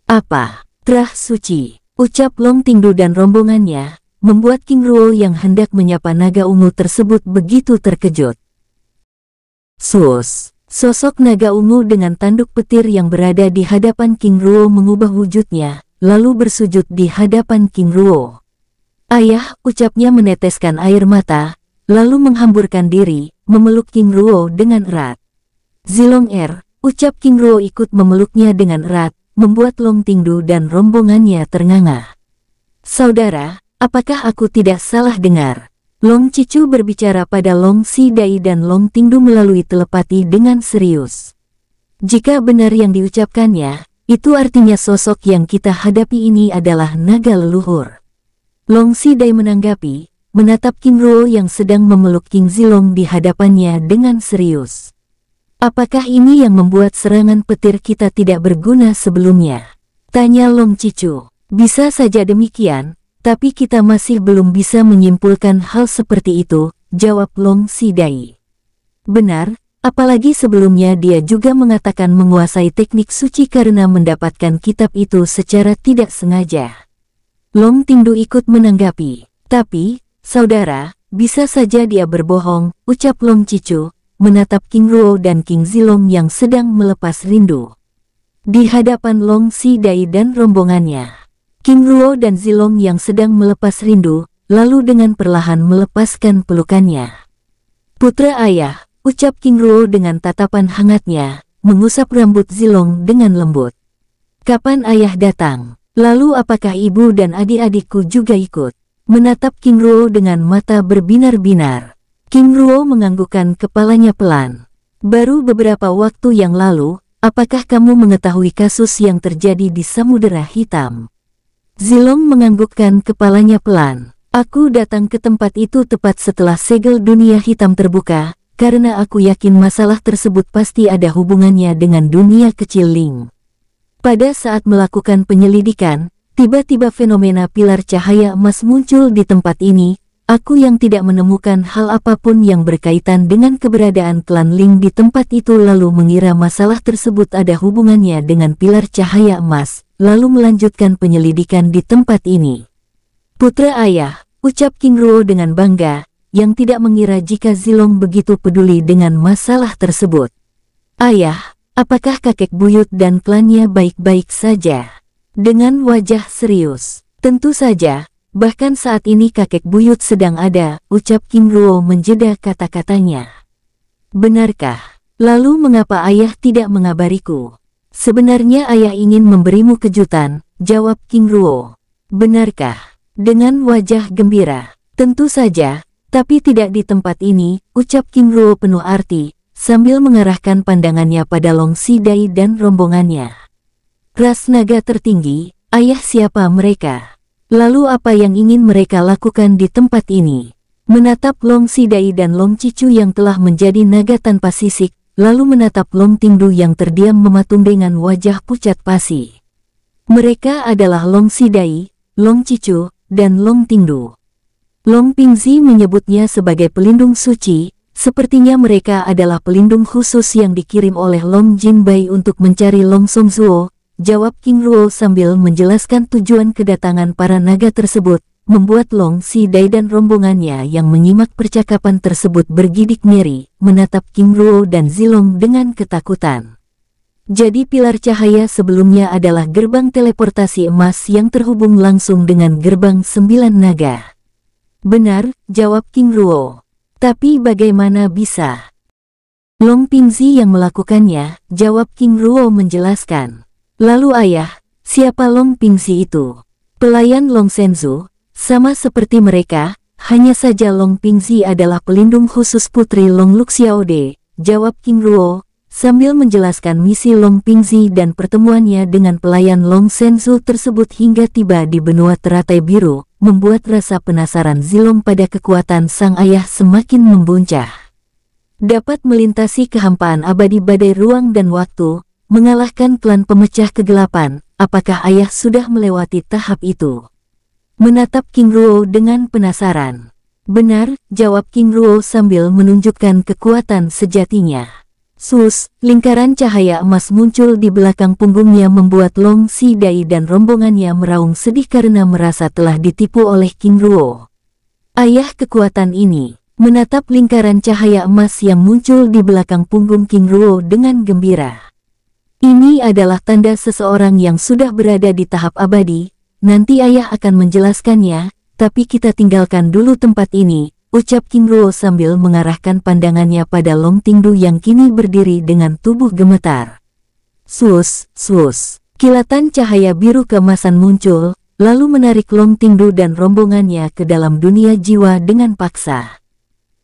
Apa? Terah suci, ucap Long Tingdu dan rombongannya, membuat King Ruo yang hendak menyapa naga ungu tersebut begitu terkejut. Sus, sosok naga ungu dengan tanduk petir yang berada di hadapan King Ruo mengubah wujudnya, lalu bersujud di hadapan King Ruo. Ayah, ucapnya meneteskan air mata, lalu menghamburkan diri, memeluk King Ruo dengan erat. Zilong Er, ucap King Ruo ikut memeluknya dengan erat, membuat Long Tingdu dan rombongannya ternganga. Saudara, apakah aku tidak salah dengar? Long Cicu berbicara pada Long Si Dai dan Long Tingdu melalui telepati dengan serius. Jika benar yang diucapkannya, itu artinya sosok yang kita hadapi ini adalah naga leluhur. Long Si Dai menanggapi, menatap King Ruo yang sedang memeluk King Zilong di hadapannya dengan serius. Apakah ini yang membuat serangan petir kita tidak berguna sebelumnya? Tanya Long Cicu. Bisa saja demikian, tapi kita masih belum bisa menyimpulkan hal seperti itu, jawab Long Sidai. Benar, apalagi sebelumnya dia juga mengatakan menguasai teknik suci karena mendapatkan kitab itu secara tidak sengaja. Long Tingdu ikut menanggapi, tapi Saudara, bisa saja dia berbohong, ucap Long Cicu, menatap King Ruo dan King Zilong yang sedang melepas rindu. Di hadapan Long Si Dai dan rombongannya, King Ruo dan Zilong yang sedang melepas rindu, lalu dengan perlahan melepaskan pelukannya. Putra ayah, ucap King Ruo dengan tatapan hangatnya, mengusap rambut Zilong dengan lembut. Kapan ayah datang? Lalu apakah ibu dan adik-adikku juga ikut? menatap King Ruo dengan mata berbinar-binar. King Ruo menganggukkan kepalanya pelan. Baru beberapa waktu yang lalu, apakah kamu mengetahui kasus yang terjadi di Samudera Hitam? Zilong menganggukkan kepalanya pelan. Aku datang ke tempat itu tepat setelah segel dunia hitam terbuka, karena aku yakin masalah tersebut pasti ada hubungannya dengan dunia kecil Ling. Pada saat melakukan penyelidikan, Tiba-tiba fenomena pilar cahaya emas muncul di tempat ini, aku yang tidak menemukan hal apapun yang berkaitan dengan keberadaan klan Ling di tempat itu lalu mengira masalah tersebut ada hubungannya dengan pilar cahaya emas, lalu melanjutkan penyelidikan di tempat ini. Putra ayah, ucap King Ruo dengan bangga, yang tidak mengira jika Zilong begitu peduli dengan masalah tersebut. Ayah, apakah kakek buyut dan klannya baik-baik saja? dengan wajah serius. Tentu saja, bahkan saat ini kakek buyut sedang ada, ucap Kim Ruo menjeda kata-katanya. Benarkah? Lalu mengapa ayah tidak mengabariku? Sebenarnya ayah ingin memberimu kejutan, jawab Kim Ruo. Benarkah? Dengan wajah gembira. Tentu saja, tapi tidak di tempat ini, ucap Kim Ruo penuh arti, sambil mengarahkan pandangannya pada Long Sidai dan rombongannya ras naga tertinggi, ayah siapa mereka? Lalu apa yang ingin mereka lakukan di tempat ini? Menatap Long Sidai dan Long Cicu yang telah menjadi naga tanpa sisik, lalu menatap Long Tingdu yang terdiam mematung dengan wajah pucat pasi. Mereka adalah Long Sidai, Long Cicu, dan Long Tingdu. Long Pingzi menyebutnya sebagai pelindung suci, sepertinya mereka adalah pelindung khusus yang dikirim oleh Long Jinbai untuk mencari Long Songzuo, jawab King Ruo sambil menjelaskan tujuan kedatangan para naga tersebut, membuat Long Si Dai dan rombongannya yang menyimak percakapan tersebut bergidik nyeri, menatap King Ruo dan Zilong dengan ketakutan. Jadi pilar cahaya sebelumnya adalah gerbang teleportasi emas yang terhubung langsung dengan gerbang sembilan naga. Benar, jawab King Ruo. Tapi bagaimana bisa? Long Pingzi yang melakukannya, jawab King Ruo menjelaskan. Lalu ayah, siapa Long Pingsi itu? Pelayan Long Senzu, sama seperti mereka, hanya saja Long Pingsi adalah pelindung khusus putri Long Luxiaode, jawab King Ruo, sambil menjelaskan misi Long Pingsi dan pertemuannya dengan pelayan Long Senzu tersebut hingga tiba di benua teratai biru, membuat rasa penasaran Zilong pada kekuatan sang ayah semakin membuncah. Dapat melintasi kehampaan abadi badai ruang dan waktu, Mengalahkan klan pemecah kegelapan, apakah ayah sudah melewati tahap itu? Menatap King Ruo dengan penasaran. Benar, jawab King Ruo sambil menunjukkan kekuatan sejatinya. Sus, lingkaran cahaya emas muncul di belakang punggungnya membuat Long Si Dai dan rombongannya meraung sedih karena merasa telah ditipu oleh King Ruo. Ayah kekuatan ini, menatap lingkaran cahaya emas yang muncul di belakang punggung King Ruo dengan gembira. Ini adalah tanda seseorang yang sudah berada di tahap abadi, nanti ayah akan menjelaskannya, tapi kita tinggalkan dulu tempat ini, ucap King Ruo sambil mengarahkan pandangannya pada Long Tingdu yang kini berdiri dengan tubuh gemetar. Sus, sus, kilatan cahaya biru kemasan muncul, lalu menarik Long Tingdu dan rombongannya ke dalam dunia jiwa dengan paksa.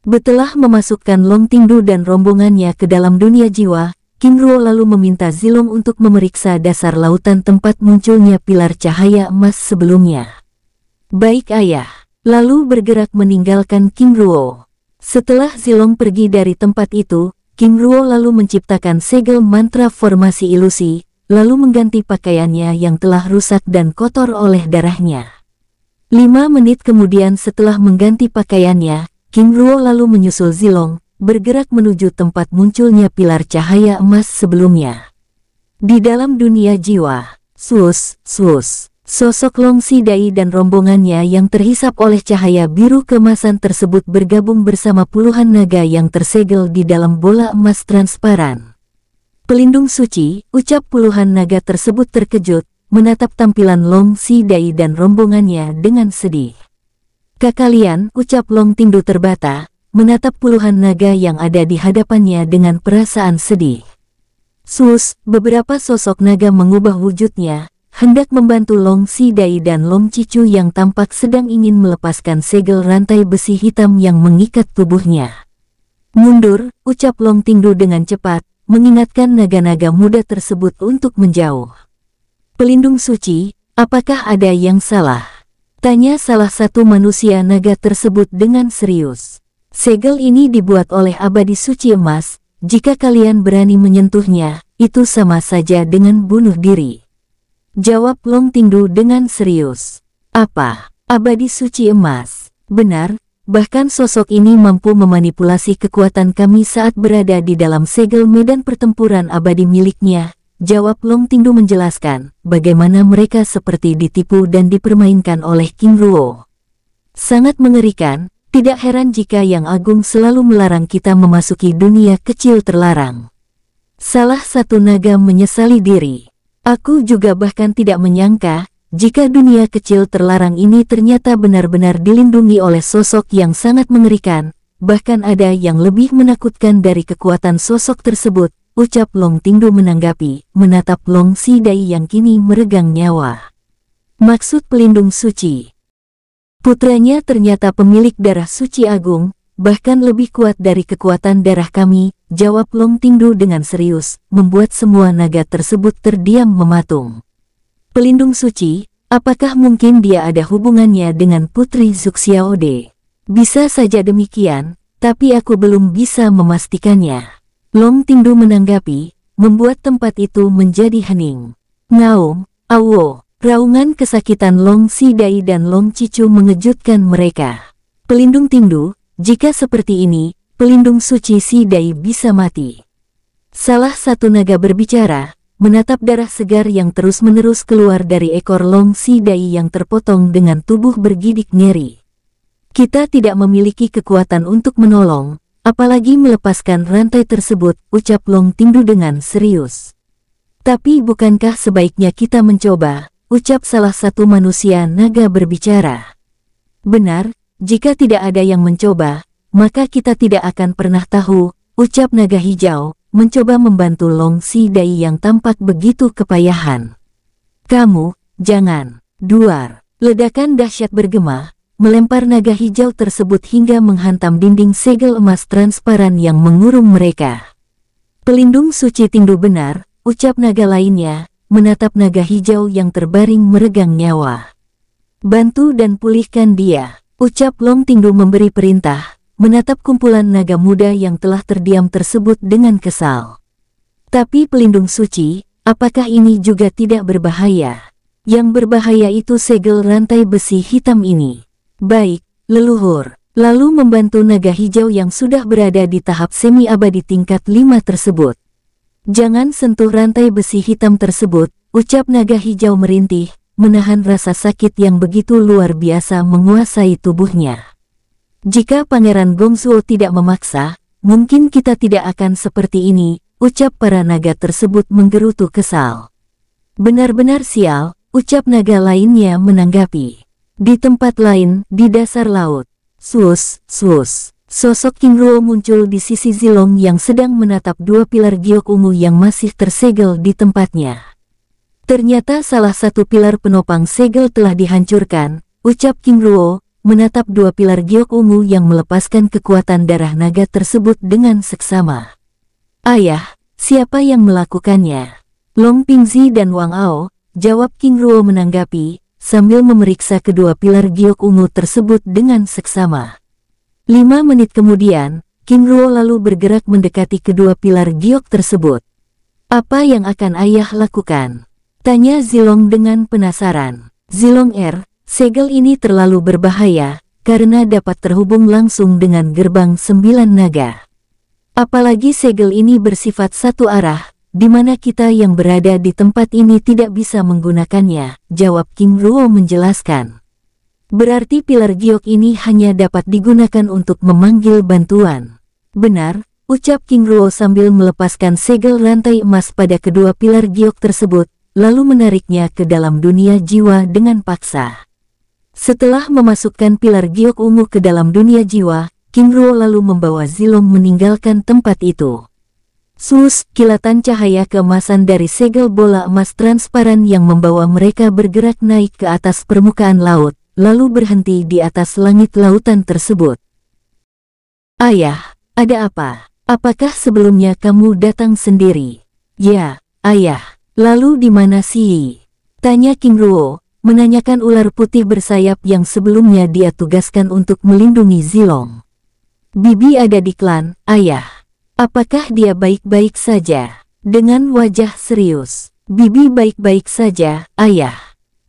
Betelah memasukkan Long Tingdu dan rombongannya ke dalam dunia jiwa, Kim Ruo lalu meminta Zilong untuk memeriksa dasar lautan tempat munculnya pilar cahaya emas sebelumnya. Baik ayah, lalu bergerak meninggalkan Kim Ruo. Setelah Zilong pergi dari tempat itu, Kim Ruo lalu menciptakan segel mantra formasi ilusi, lalu mengganti pakaiannya yang telah rusak dan kotor oleh darahnya. Lima menit kemudian setelah mengganti pakaiannya, Kim Ruo lalu menyusul Zilong, bergerak menuju tempat munculnya pilar cahaya emas sebelumnya. Di dalam dunia jiwa, Sus, Sus, sosok Si Dai dan rombongannya yang terhisap oleh cahaya biru kemasan tersebut bergabung bersama puluhan naga yang tersegel di dalam bola emas transparan. Pelindung suci, ucap puluhan naga tersebut terkejut, menatap tampilan Long Si Dai dan rombongannya dengan sedih. Kakalian, ucap Long Tindu terbata, menatap puluhan naga yang ada di hadapannya dengan perasaan sedih. Sus, beberapa sosok naga mengubah wujudnya, hendak membantu Long Si Dai dan Long Cicu yang tampak sedang ingin melepaskan segel rantai besi hitam yang mengikat tubuhnya. Mundur, ucap Long Tingdu dengan cepat, mengingatkan naga-naga muda tersebut untuk menjauh. Pelindung suci, apakah ada yang salah? Tanya salah satu manusia naga tersebut dengan serius. Segel ini dibuat oleh abadi suci emas, jika kalian berani menyentuhnya, itu sama saja dengan bunuh diri. Jawab Long Tingdu dengan serius. Apa? Abadi suci emas? Benar, bahkan sosok ini mampu memanipulasi kekuatan kami saat berada di dalam segel medan pertempuran abadi miliknya, Jawab Long Tingdu menjelaskan bagaimana mereka seperti ditipu dan dipermainkan oleh King Ruo. Sangat mengerikan, tidak heran jika Yang Agung selalu melarang kita memasuki dunia kecil terlarang. Salah satu naga menyesali diri. Aku juga bahkan tidak menyangka, jika dunia kecil terlarang ini ternyata benar-benar dilindungi oleh sosok yang sangat mengerikan, bahkan ada yang lebih menakutkan dari kekuatan sosok tersebut, ucap Long Tingdu menanggapi, menatap Long Si Dai yang kini meregang nyawa. Maksud pelindung suci Putranya ternyata pemilik darah suci agung, bahkan lebih kuat dari kekuatan darah kami, jawab Long Tingdu dengan serius, membuat semua naga tersebut terdiam mematung. Pelindung suci, apakah mungkin dia ada hubungannya dengan Putri Zuxiaode? Bisa saja demikian, tapi aku belum bisa memastikannya. Long Tingdu menanggapi, membuat tempat itu menjadi hening. Ngaum, awo. Raungan kesakitan Long Si Dai dan Long Cicu mengejutkan mereka. Pelindung Tindu, jika seperti ini, pelindung suci Si Dai bisa mati. Salah satu naga berbicara, menatap darah segar yang terus-menerus keluar dari ekor long Si Dai yang terpotong dengan tubuh bergidik ngeri. Kita tidak memiliki kekuatan untuk menolong, apalagi melepaskan rantai tersebut, ucap long tindu dengan serius. Tapi bukankah sebaiknya kita mencoba, ucap salah satu manusia naga berbicara. Benar, jika tidak ada yang mencoba, maka kita tidak akan pernah tahu, ucap naga hijau, mencoba membantu Long Si Dai yang tampak begitu kepayahan. Kamu, jangan, duar. Ledakan dahsyat bergema, melempar naga hijau tersebut hingga menghantam dinding segel emas transparan yang mengurung mereka. Pelindung suci tindu benar, ucap naga lainnya, menatap naga hijau yang terbaring meregang nyawa. Bantu dan pulihkan dia, ucap Long Tingdu memberi perintah, menatap kumpulan naga muda yang telah terdiam tersebut dengan kesal. Tapi pelindung suci, apakah ini juga tidak berbahaya? Yang berbahaya itu segel rantai besi hitam ini. Baik, leluhur, lalu membantu naga hijau yang sudah berada di tahap semi-abadi tingkat 5 tersebut. Jangan sentuh rantai besi hitam tersebut, ucap naga hijau merintih, menahan rasa sakit yang begitu luar biasa menguasai tubuhnya. Jika Pangeran Gongsuo tidak memaksa, mungkin kita tidak akan seperti ini, ucap para naga tersebut menggerutu kesal. Benar-benar sial, ucap naga lainnya menanggapi. Di tempat lain, di dasar laut. Sus, sus. Sosok King Ruo muncul di sisi Zilong yang sedang menatap dua pilar giok ungu yang masih tersegel di tempatnya. Ternyata salah satu pilar penopang segel telah dihancurkan, ucap King Ruo, menatap dua pilar giok ungu yang melepaskan kekuatan darah naga tersebut dengan seksama. Ayah, siapa yang melakukannya? Long Pingzi dan Wang Ao, jawab King Ruo menanggapi, sambil memeriksa kedua pilar giok ungu tersebut dengan seksama. Lima menit kemudian, Kim Ruo lalu bergerak mendekati kedua pilar giok tersebut. Apa yang akan ayah lakukan? Tanya Zilong dengan penasaran. Zilong R, er, segel ini terlalu berbahaya, karena dapat terhubung langsung dengan gerbang sembilan naga. Apalagi segel ini bersifat satu arah, di mana kita yang berada di tempat ini tidak bisa menggunakannya, jawab Kim Ruo menjelaskan. Berarti pilar giok ini hanya dapat digunakan untuk memanggil bantuan. Benar, ucap King Ruo sambil melepaskan segel rantai emas pada kedua pilar giok tersebut, lalu menariknya ke dalam dunia jiwa dengan paksa. Setelah memasukkan pilar giok ungu ke dalam dunia jiwa, King Ruo lalu membawa Zilong meninggalkan tempat itu. Sus, kilatan cahaya keemasan dari segel bola emas transparan yang membawa mereka bergerak naik ke atas permukaan laut, lalu berhenti di atas langit lautan tersebut. Ayah, ada apa? Apakah sebelumnya kamu datang sendiri? Ya, ayah. Lalu di mana si? Tanya King Ruo, menanyakan ular putih bersayap yang sebelumnya dia tugaskan untuk melindungi Zilong. Bibi ada di klan, ayah. Apakah dia baik-baik saja? Dengan wajah serius, Bibi baik-baik saja, ayah.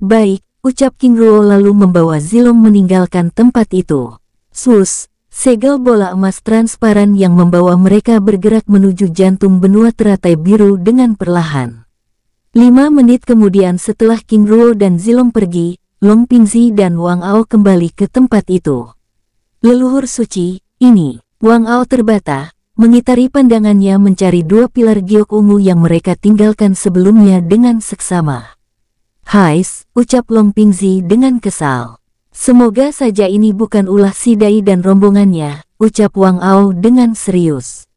Baik, ucap King Ruo lalu membawa Zilong meninggalkan tempat itu. Sus, segel bola emas transparan yang membawa mereka bergerak menuju jantung benua teratai biru dengan perlahan. Lima menit kemudian setelah King Ruo dan Zilong pergi, Long Pingzi dan Wang Ao kembali ke tempat itu. Leluhur suci, ini, Wang Ao terbata, mengitari pandangannya mencari dua pilar giok ungu yang mereka tinggalkan sebelumnya dengan seksama. Hais, ucap Long Pingzi dengan kesal. Semoga saja ini bukan ulah si Dai dan rombongannya, ucap Wang Ao dengan serius.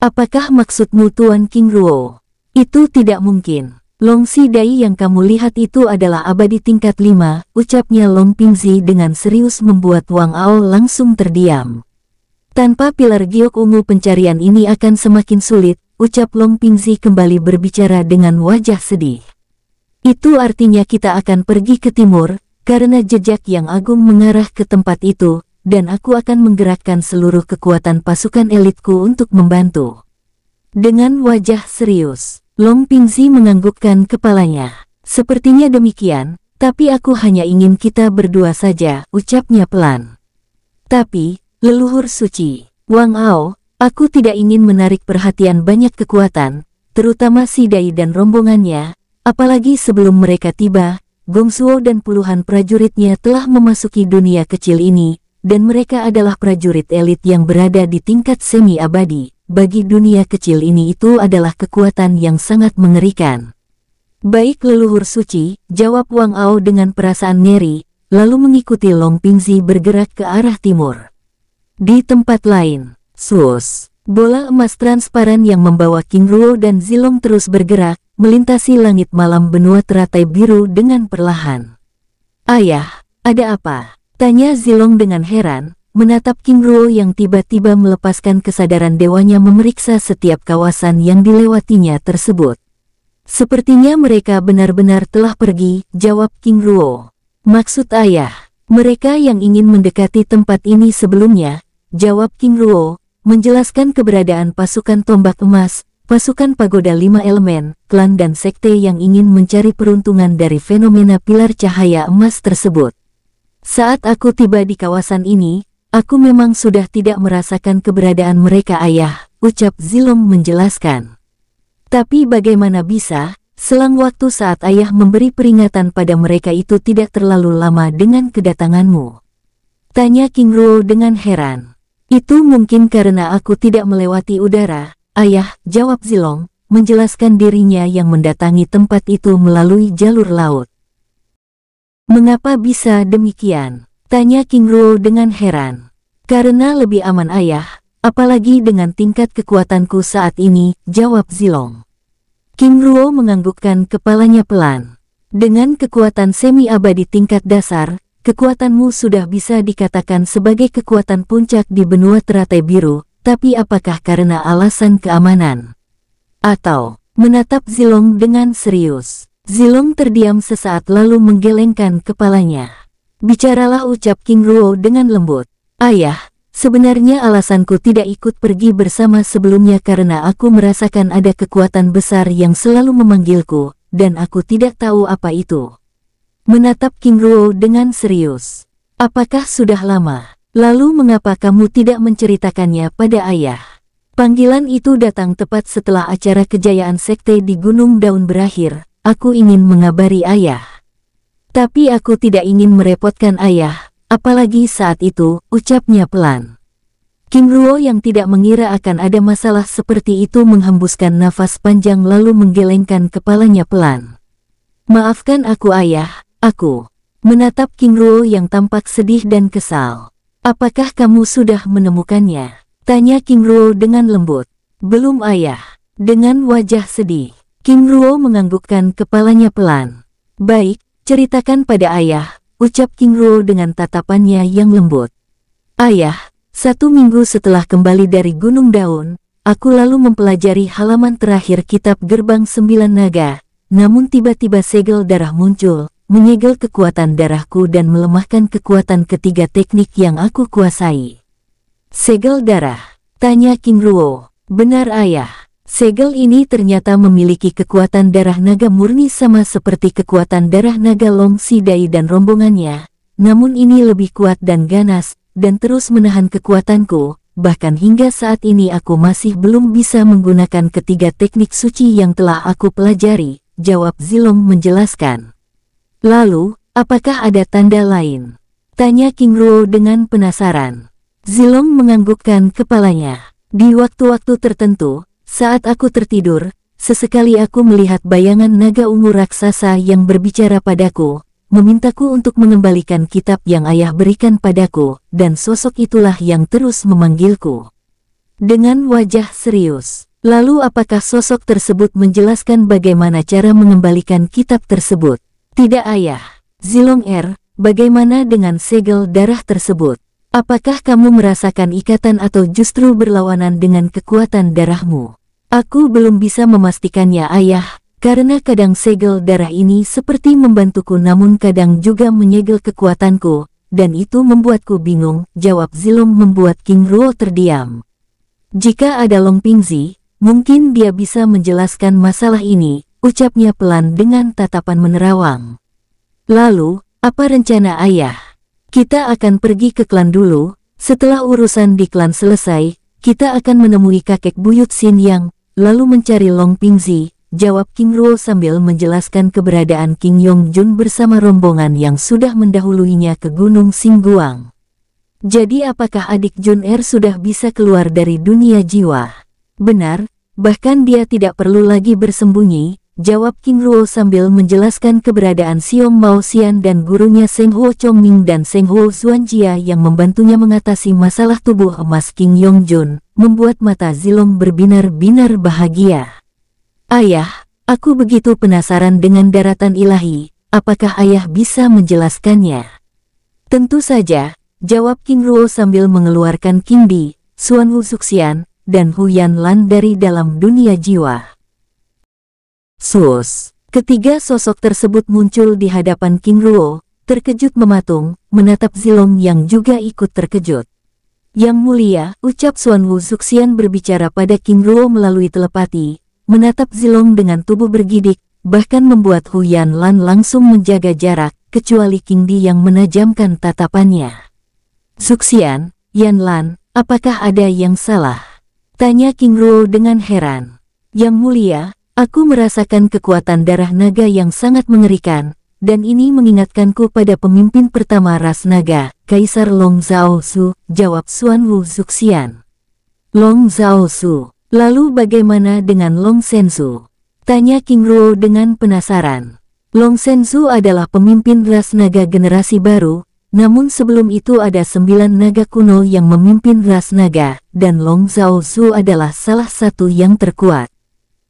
Apakah maksudmu Tuan King Ruo? Itu tidak mungkin. Long Si Dai yang kamu lihat itu adalah abadi tingkat lima, ucapnya Long Pingzi dengan serius membuat Wang Ao langsung terdiam. Tanpa pilar giok ungu pencarian ini akan semakin sulit, ucap Long Pingzi kembali berbicara dengan wajah sedih. Itu artinya kita akan pergi ke timur, karena jejak yang agung mengarah ke tempat itu, dan aku akan menggerakkan seluruh kekuatan pasukan elitku untuk membantu. Dengan wajah serius, Long Pingzi menganggukkan kepalanya. Sepertinya demikian, tapi aku hanya ingin kita berdua saja, ucapnya pelan. Tapi, leluhur suci, Wang Ao, aku tidak ingin menarik perhatian banyak kekuatan, terutama si Dai dan rombongannya, Apalagi sebelum mereka tiba, Gongsuo dan puluhan prajuritnya telah memasuki dunia kecil ini, dan mereka adalah prajurit elit yang berada di tingkat semi-abadi. Bagi dunia kecil ini itu adalah kekuatan yang sangat mengerikan. Baik leluhur suci, jawab Wang Ao dengan perasaan ngeri, lalu mengikuti Long Pingzi bergerak ke arah timur. Di tempat lain, sus, bola emas transparan yang membawa King Ruo dan Zilong terus bergerak, melintasi langit malam benua teratai biru dengan perlahan. Ayah, ada apa? Tanya Zilong dengan heran, menatap Kim Ruo yang tiba-tiba melepaskan kesadaran dewanya memeriksa setiap kawasan yang dilewatinya tersebut. Sepertinya mereka benar-benar telah pergi, jawab King Ruo. Maksud ayah, mereka yang ingin mendekati tempat ini sebelumnya, jawab King Ruo, menjelaskan keberadaan pasukan tombak emas, Pasukan pagoda lima elemen, klan dan sekte yang ingin mencari peruntungan dari fenomena pilar cahaya emas tersebut. Saat aku tiba di kawasan ini, aku memang sudah tidak merasakan keberadaan mereka ayah, ucap Zilom menjelaskan. Tapi bagaimana bisa, selang waktu saat ayah memberi peringatan pada mereka itu tidak terlalu lama dengan kedatanganmu. Tanya King Ruo dengan heran. Itu mungkin karena aku tidak melewati udara, Ayah, jawab Zilong, menjelaskan dirinya yang mendatangi tempat itu melalui jalur laut. Mengapa bisa demikian? Tanya King Ruo dengan heran. Karena lebih aman ayah, apalagi dengan tingkat kekuatanku saat ini, jawab Zilong. King Ruo menganggukkan kepalanya pelan. Dengan kekuatan semi abadi tingkat dasar, kekuatanmu sudah bisa dikatakan sebagai kekuatan puncak di benua teratai biru, tapi apakah karena alasan keamanan? Atau menatap Zilong dengan serius. Zilong terdiam sesaat lalu menggelengkan kepalanya. Bicaralah ucap King Ruo dengan lembut. Ayah, sebenarnya alasanku tidak ikut pergi bersama sebelumnya karena aku merasakan ada kekuatan besar yang selalu memanggilku, dan aku tidak tahu apa itu. Menatap King Ruo dengan serius. Apakah sudah lama? Lalu mengapa kamu tidak menceritakannya pada ayah? Panggilan itu datang tepat setelah acara kejayaan sekte di Gunung Daun berakhir. Aku ingin mengabari ayah. Tapi aku tidak ingin merepotkan ayah, apalagi saat itu, ucapnya pelan. Kim Ruo yang tidak mengira akan ada masalah seperti itu menghembuskan nafas panjang lalu menggelengkan kepalanya pelan. Maafkan aku ayah, aku. Menatap Kim Ruo yang tampak sedih dan kesal. Apakah kamu sudah menemukannya? Tanya Kim Ruo dengan lembut. Belum ayah. Dengan wajah sedih, Kim Ruo menganggukkan kepalanya pelan. Baik, ceritakan pada ayah, ucap Kim Ruo dengan tatapannya yang lembut. Ayah, satu minggu setelah kembali dari Gunung Daun, Aku lalu mempelajari halaman terakhir kitab Gerbang Sembilan Naga, namun tiba-tiba segel darah muncul, menyegel kekuatan darahku dan melemahkan kekuatan ketiga teknik yang aku kuasai. Segel darah, tanya King Ruo, benar ayah. Segel ini ternyata memiliki kekuatan darah naga murni sama seperti kekuatan darah naga Long Sidai dan rombongannya, namun ini lebih kuat dan ganas, dan terus menahan kekuatanku, bahkan hingga saat ini aku masih belum bisa menggunakan ketiga teknik suci yang telah aku pelajari, jawab Zilong menjelaskan. Lalu, apakah ada tanda lain? Tanya King Ruo dengan penasaran. Zilong menganggukkan kepalanya. Di waktu-waktu tertentu, saat aku tertidur, sesekali aku melihat bayangan naga ungu raksasa yang berbicara padaku, memintaku untuk mengembalikan kitab yang ayah berikan padaku, dan sosok itulah yang terus memanggilku. Dengan wajah serius, lalu apakah sosok tersebut menjelaskan bagaimana cara mengembalikan kitab tersebut? Tidak ayah, Zilong Er, bagaimana dengan segel darah tersebut? Apakah kamu merasakan ikatan atau justru berlawanan dengan kekuatan darahmu? Aku belum bisa memastikannya ayah, karena kadang segel darah ini seperti membantuku namun kadang juga menyegel kekuatanku, dan itu membuatku bingung, jawab Zilong membuat King Ruo terdiam. Jika ada Long Pingzi, mungkin dia bisa menjelaskan masalah ini, ucapnya pelan dengan tatapan menerawang. Lalu, apa rencana ayah? Kita akan pergi ke klan dulu, setelah urusan di klan selesai, kita akan menemui kakek buyut Xin Yang, lalu mencari Long Pingzi, jawab King Ruo sambil menjelaskan keberadaan King Yong Jun bersama rombongan yang sudah mendahuluinya ke Gunung Singguang. Jadi apakah adik Jun Er sudah bisa keluar dari dunia jiwa? Benar, bahkan dia tidak perlu lagi bersembunyi, jawab King Ruo sambil menjelaskan keberadaan Xiong Mao Xian dan gurunya Seng Ho Chongming dan Seng Ho Jia yang membantunya mengatasi masalah tubuh emas King Yongjun, membuat mata Zilong berbinar-binar bahagia. Ayah, aku begitu penasaran dengan daratan ilahi, apakah ayah bisa menjelaskannya? Tentu saja, jawab King Ruo sambil mengeluarkan King Bi, Suan Wu Suxian, dan Huyan Yan Lan dari dalam dunia jiwa. Sus. Ketiga sosok tersebut muncul di hadapan King Ruo, terkejut mematung, menatap Zilong yang juga ikut terkejut. Yang mulia, ucap Suan Wu Zuxian berbicara pada King Ruo melalui telepati, menatap Zilong dengan tubuh bergidik, bahkan membuat Huyan Lan langsung menjaga jarak, kecuali King Di yang menajamkan tatapannya. Zuxian, Yan Lan, apakah ada yang salah? Tanya King Ruo dengan heran. Yang mulia, Aku merasakan kekuatan darah naga yang sangat mengerikan, dan ini mengingatkanku pada pemimpin pertama ras naga, Kaisar Long Zhao Su, jawab Xuan Wu Zuxian. Long Zhao Su, lalu bagaimana dengan Long Su? Tanya King Ruo dengan penasaran. Long Su adalah pemimpin ras naga generasi baru, namun sebelum itu ada sembilan naga kuno yang memimpin ras naga, dan Long Zhao Su adalah salah satu yang terkuat.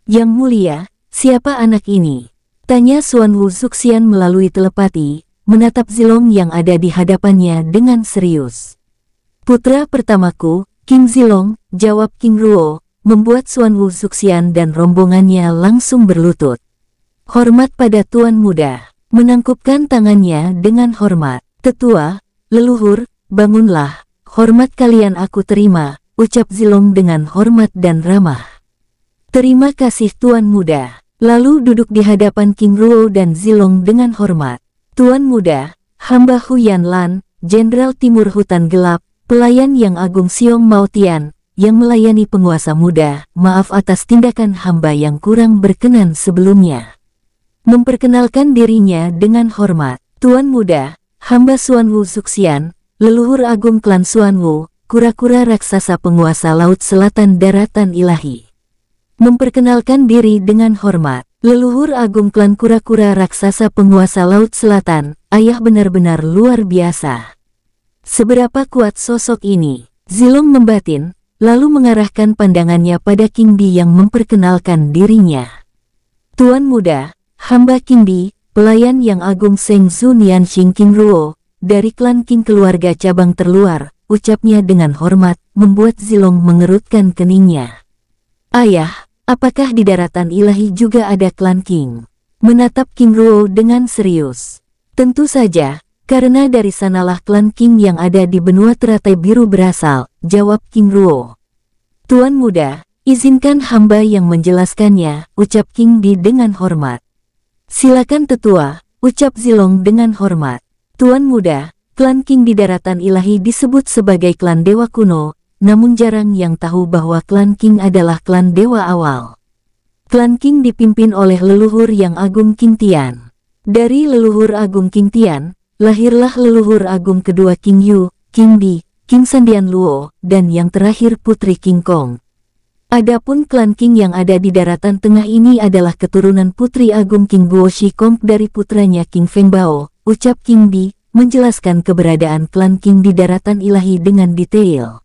Yang mulia, siapa anak ini? Tanya Suan Wu Zuxian melalui telepati, menatap Zilong yang ada di hadapannya dengan serius. Putra pertamaku, King Zilong, jawab King Ruo, membuat Suan Wu Zuxian dan rombongannya langsung berlutut. Hormat pada Tuan Muda, menangkupkan tangannya dengan hormat. Tetua, leluhur, bangunlah, hormat kalian aku terima, ucap Zilong dengan hormat dan ramah. Terima kasih Tuan Muda. Lalu duduk di hadapan King Ruo dan Zilong dengan hormat. Tuan Muda, hamba Huyan Lan, Jenderal Timur Hutan Gelap, pelayan yang agung Siong Maotian, yang melayani penguasa muda, maaf atas tindakan hamba yang kurang berkenan sebelumnya. Memperkenalkan dirinya dengan hormat, Tuan Muda, hamba Suan Wu Suxian, leluhur agung klan Suan Wu, kura-kura raksasa penguasa laut selatan daratan ilahi. Memperkenalkan diri dengan hormat, leluhur agung klan kura-kura raksasa penguasa Laut Selatan, ayah benar-benar luar biasa. Seberapa kuat sosok ini, Zilong membatin, lalu mengarahkan pandangannya pada Kingbi yang memperkenalkan dirinya. Tuan muda, hamba Kingbi, pelayan yang agung Seng Sun Xing King Ruo, dari klan King keluarga cabang terluar, ucapnya dengan hormat, membuat Zilong mengerutkan keningnya. Ayah, Apakah di daratan ilahi juga ada klan King? Menatap King Ruo dengan serius. Tentu saja, karena dari sanalah klan King yang ada di benua teratai biru berasal, jawab King Ruo. Tuan muda, izinkan hamba yang menjelaskannya, ucap King Di dengan hormat. Silakan tetua, ucap Zilong dengan hormat. Tuan muda, klan King di daratan ilahi disebut sebagai klan dewa kuno, namun jarang yang tahu bahwa klan King adalah klan dewa awal. Klan King dipimpin oleh leluhur yang Agung Kintian. Dari leluhur Agung Kintian, lahirlah leluhur Agung kedua King Yu, King Di, King Sandian Luo, dan yang terakhir Putri King Kong. Adapun klan King yang ada di daratan tengah ini adalah keturunan Putri Agung King Guo Shikong dari putranya King Feng Bao, ucap King Di, menjelaskan keberadaan klan King di daratan ilahi dengan detail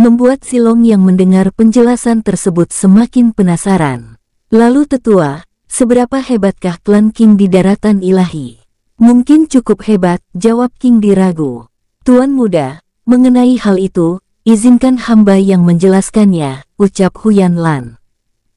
membuat Silong yang mendengar penjelasan tersebut semakin penasaran. Lalu tetua, seberapa hebatkah klan King di daratan ilahi? Mungkin cukup hebat, jawab King diragu. Tuan muda, mengenai hal itu, izinkan hamba yang menjelaskannya, ucap Huyan Lan.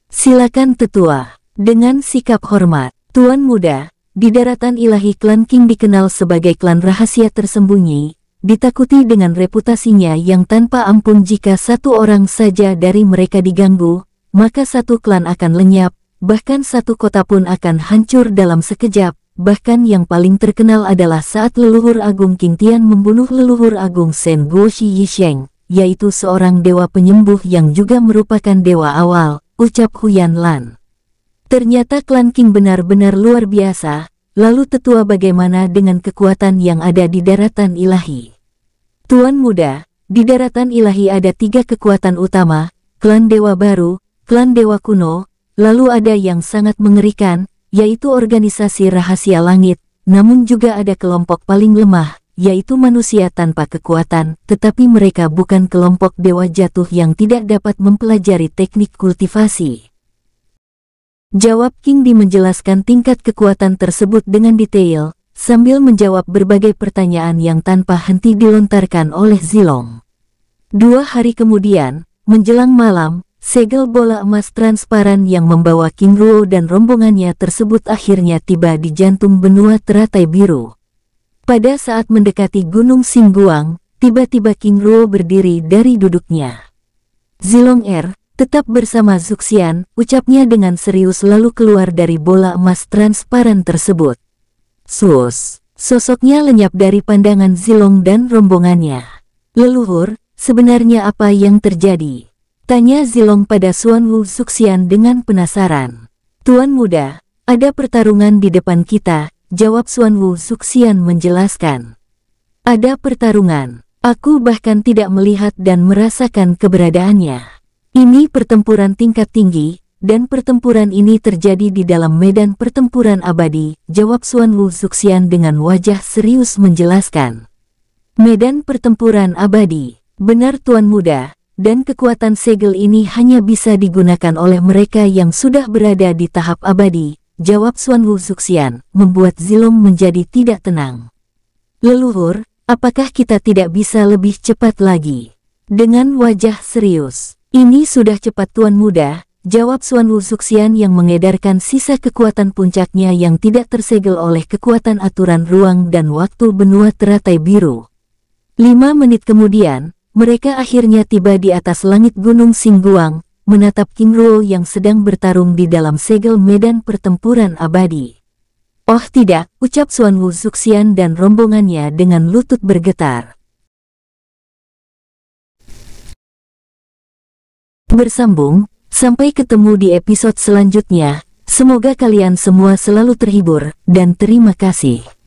Silakan tetua, dengan sikap hormat, Tuan muda, di daratan ilahi klan King dikenal sebagai klan rahasia tersembunyi, ditakuti dengan reputasinya yang tanpa ampun jika satu orang saja dari mereka diganggu, maka satu klan akan lenyap, bahkan satu kota pun akan hancur dalam sekejap, bahkan yang paling terkenal adalah saat leluhur Agung King Tian membunuh leluhur Agung Sen Shi Yisheng, yaitu seorang dewa penyembuh yang juga merupakan dewa awal, ucap Huyan Lan. Ternyata klan King benar-benar luar biasa, Lalu tetua bagaimana dengan kekuatan yang ada di daratan ilahi? Tuan muda, di daratan ilahi ada tiga kekuatan utama, klan dewa baru, klan dewa kuno, lalu ada yang sangat mengerikan, yaitu organisasi rahasia langit, namun juga ada kelompok paling lemah, yaitu manusia tanpa kekuatan, tetapi mereka bukan kelompok dewa jatuh yang tidak dapat mempelajari teknik kultivasi. Jawab King Di menjelaskan tingkat kekuatan tersebut dengan detail, sambil menjawab berbagai pertanyaan yang tanpa henti dilontarkan oleh Zilong. Dua hari kemudian, menjelang malam, segel bola emas transparan yang membawa King Ruo dan rombongannya tersebut akhirnya tiba di jantung benua teratai biru. Pada saat mendekati Gunung Singguang, tiba-tiba King Ruo berdiri dari duduknya. Zilong Er, Tetap bersama Zuxian, ucapnya dengan serius lalu keluar dari bola emas transparan tersebut. Sus, sosoknya lenyap dari pandangan Zilong dan rombongannya. Leluhur, sebenarnya apa yang terjadi? Tanya Zilong pada Suan Wu Zuxian dengan penasaran. Tuan muda, ada pertarungan di depan kita, jawab Suan Wu Zuxian menjelaskan. Ada pertarungan, aku bahkan tidak melihat dan merasakan keberadaannya. Ini pertempuran tingkat tinggi, dan pertempuran ini terjadi di dalam medan pertempuran abadi, jawab Suan Wu Zuxian dengan wajah serius menjelaskan. Medan pertempuran abadi, benar Tuan Muda, dan kekuatan segel ini hanya bisa digunakan oleh mereka yang sudah berada di tahap abadi, jawab Suan Wu Zuxian, membuat Zilong menjadi tidak tenang. Leluhur, apakah kita tidak bisa lebih cepat lagi? Dengan wajah serius, ini sudah cepat Tuan Muda, jawab Suan Wusuxian yang mengedarkan sisa kekuatan puncaknya yang tidak tersegel oleh kekuatan aturan ruang dan waktu benua teratai biru. Lima menit kemudian, mereka akhirnya tiba di atas langit Gunung Singguang, menatap Kim Ruo yang sedang bertarung di dalam segel medan pertempuran abadi. Oh tidak, ucap Suan Zuxian dan rombongannya dengan lutut bergetar. bersambung, sampai ketemu di episode selanjutnya. Semoga kalian semua selalu terhibur, dan terima kasih.